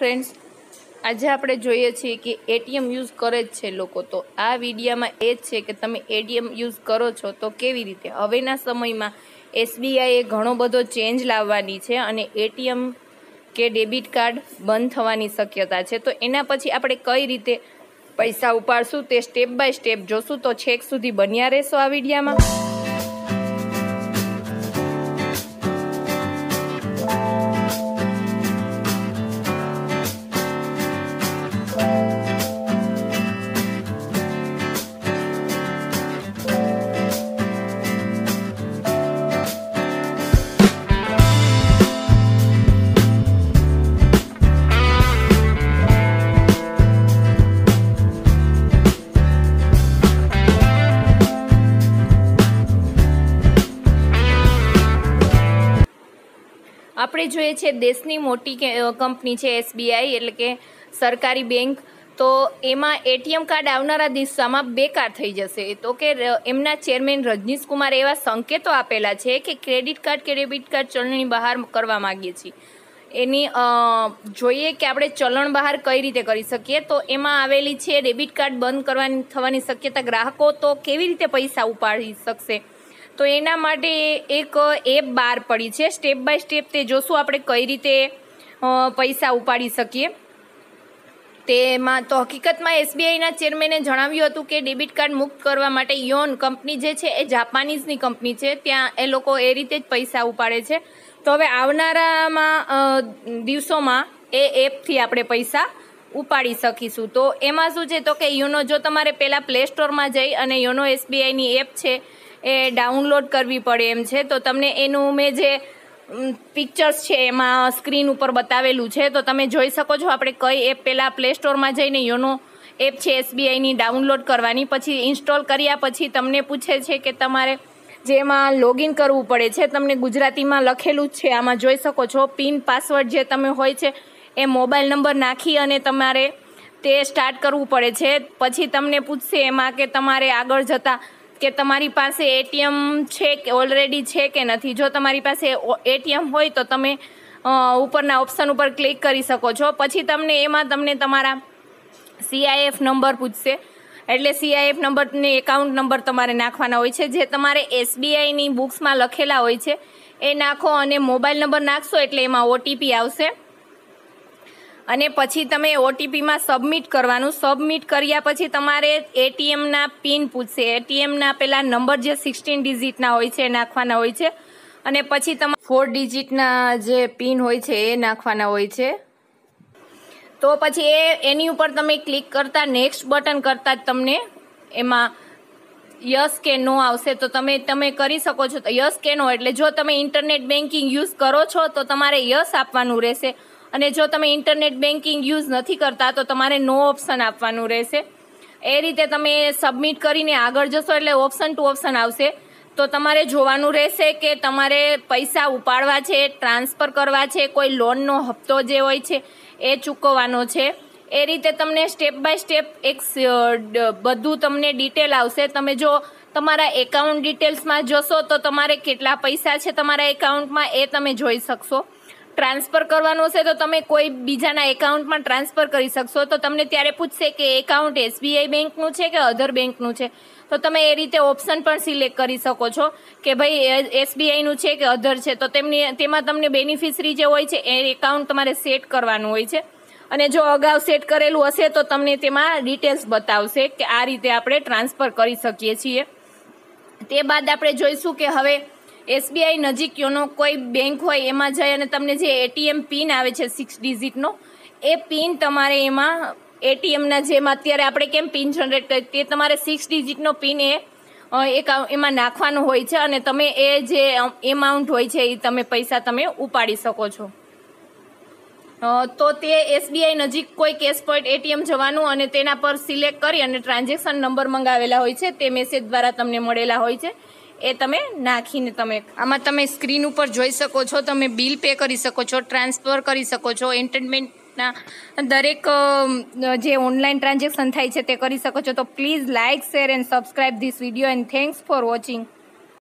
friends આજે આપણે જોઈએ છીએ કે એટીએમ યુઝ કરે જ છે લોકો તો આ વિડીયામાં એ જ છે કે તમે એટીએમ યુઝ કરો છો તો કેવી રીતે હવેના સમયમાં એસબીઆઈએ ઘણો બધો ચેન્જ લાવવાની છે અને એટીએમ કે ડેબિટ કાર્ડ બંધ થવાની શક્યતા છે તો એના પછી આપણે કઈ રીતે પૈસા ઉપાડશું તે સ્ટેપ બાય સ્ટેપ જોશું તો છેક સુધી બન્યા રહેશો આ વિડીયામાં આપણે જોઈએ છે દેશની મોટી કંપની છે એસબીઆઈ એટલે કે સરકારી બેંક તો એમાં એટીએમ કાર્ડ આવનારા દિવસામાં બેકાર થઈ જશે તો કે એમના ચેરમેન રજનીશ કુમાર એવા સંકેતો આપેલા છે કે ક્રેડિટ કાર્ડ કે ડેબિટ કાર્ડ ચલણની બહાર કરવા માગીએ છીએ એની જોઈએ કે આપણે ચલણ બહાર કઈ રીતે કરી શકીએ તો એમાં આવેલી છે ડેબિટ કાર્ડ બંધ કરવાની થવાની શક્યતા ગ્રાહકો તો કેવી રીતે પૈસા ઉપાડી શકશે તો એના માટે એક એપ બહાર પડી છે સ્ટેપ બાય સ્ટેપ તે જોશું આપણે કઈ રીતે પૈસા ઉપાડી શકીએ તેમાં તો હકીકતમાં એસબીઆઈના ચેરમેને જણાવ્યું હતું કે ડેબિટ કાર્ડ મુક્ત કરવા માટે યોન કંપની જે છે એ જાપાનીઝની કંપની છે ત્યાં એ લોકો એ રીતે જ પૈસા ઉપાડે છે તો હવે આવનારામાં દિવસોમાં એ એપથી આપણે પૈસા ઉપાડી શકીશું તો એમાં શું છે તો કે યોનો જો તમારે પહેલાં પ્લે સ્ટોરમાં જઈ અને યોનો એસબીઆઈની એપ છે એ ડાઉનલોડ કરવી પડે એમ છે તો તમને એનું મેં જે પિક્ચર્સ છે એમાં સ્ક્રીન ઉપર બતાવેલું છે તો તમે જોઈ શકો છો આપણે કઈ એપ પહેલાં પ્લે સ્ટોરમાં જઈને યોનો એપ છે એસબીઆઈની ડાઉનલોડ કરવાની પછી ઇન્સ્ટોલ કર્યા પછી તમને પૂછે છે કે તમારે જેમાં લોગિન કરવું પડે છે તમને ગુજરાતીમાં લખેલું જ છે આમાં જોઈ શકો છો પિન પાસવર્ડ જે તમે હોય છે એ મોબાઈલ નંબર નાખી અને તમારે તે સ્ટાર્ટ કરવું પડે છે પછી તમને પૂછશે એમાં કે તમારે આગળ જતાં કે તમારી પાસે એટીએમ છે કે ઓલરેડી છે કે નથી જો તમારી પાસે એટીએમ હોય તો તમે ઉપરના ઓપ્શન ઉપર ક્લિક કરી શકો છો પછી તમને એમાં તમને તમારા સીઆઈએફ નંબર પૂછશે એટલે સીઆઈએફ નંબરને એકાઉન્ટ નંબર તમારે નાખવાના હોય છે જે તમારે એસબીઆઈની બુક્સમાં લખેલા હોય છે એ નાખો અને મોબાઈલ નંબર નાખશો એટલે એમાં ઓટીપી આવશે અને પછી તમે ઓટીપીમાં સબમિટ કરવાનું સબમિટ કર્યા પછી તમારે એટીએમના પિન પૂછશે એટીએમના પેલા નંબર જે સિક્સટીન ડિઝિટના હોય છે નાખવાના હોય છે અને પછી તમારે ફોર ડિઝિટના જે પિન હોય છે એ નાખવાના હોય છે તો પછી એ એની ઉપર તમે ક્લિક કરતા નેક્સ્ટ બટન કરતાં જ તમને એમાં યસ કે નો આવશે તો તમે તમે કરી શકો છો તો યસ કે નો એટલે જો તમે ઇન્ટરનેટ બેન્કિંગ યુઝ કરો છો તો તમારે યસ આપવાનું રહેશે અને જો તમે ઇન્ટરનેટ બેન્કિંગ યુઝ નથી કરતા તો તમારે નો ઓપ્શન આપવાનું રહેશે એ રીતે તમે સબમિટ કરીને આગળ જશો એટલે ઓપ્શન ટુ ઓપ્શન આવશે તો તમારે જોવાનું રહેશે કે તમારે પૈસા ઉપાડવા છે ટ્રાન્સફર કરવા છે કોઈ લોનનો હપ્તો જે હોય છે એ ચૂકવવાનો છે એ રીતે તમને સ્ટેપ બાય સ્ટેપ એક બધું તમને ડિટેલ આવશે તમે જો તમારા એકાઉન્ટ ડિટેલ્સમાં જશો તો તમારે કેટલા પૈસા છે તમારા એકાઉન્ટમાં એ તમે જોઈ શકશો ટ્રાન્સફર કરવાનું હશે તો તમે કોઈ બીજાના એકાઉન્ટમાં ટ્રાન્સફર કરી શકશો તો તમને ત્યારે પૂછશે કે એકાઉન્ટ એસબીઆઈ બેંકનું છે કે અધર બેંકનું છે તો તમે એ રીતે ઓપ્શન પણ સિલેક્ટ કરી શકો છો કે ભાઈ એસબીઆઈનું છે કે અધર છે તો તેમની તેમાં તમને બેનિફિશરી જે હોય છે એ એકાઉન્ટ તમારે સેટ કરવાનું હોય છે અને જો અગાઉ સેટ કરેલું હશે તો તમને તેમાં ડિટેલ્સ બતાવશે કે આ રીતે આપણે ટ્રાન્સફર કરી શકીએ છીએ તે બાદ આપણે જોઈશું કે હવે એસબીઆઈ નજીક યોનો કોઈ બેંક હોય એમાં જઈ અને તમને જે એટીએમ પિન આવે છે સિક્સ ડિઝિટનો એ પિન તમારે એમાં એટીએમના જેમ અત્યારે આપણે કેમ પિન જનરેટ કરી તે તમારે સિક્સ ડિજિટનો પિન એ એક એમાં નાખવાનો હોય છે અને તમે એ જે એમાઉન્ટ હોય છે એ તમે પૈસા તમે ઉપાડી શકો છો તો તે એસબીઆઈ નજીક કોઈ કેશ પોઈન્ટ એટીએમ જવાનું અને તેના પર સિલેક્ટ કરી અને ટ્રાન્ઝેક્શન નંબર મંગાવેલા હોય છે તે મેસેજ દ્વારા તમને મળેલા હોય છે એ તમે નાખીને તમે આમાં તમે સ્ક્રીન ઉપર જોઈ શકો છો તમે બિલ પે કરી શકો છો ટ્રાન્સફર કરી શકો છો એન્ટરટેનમેન્ટના દરેક જે ઓનલાઈન ટ્રાન્ઝેક્શન થાય છે તે કરી શકો છો તો please like share and subscribe this video and thanks for watching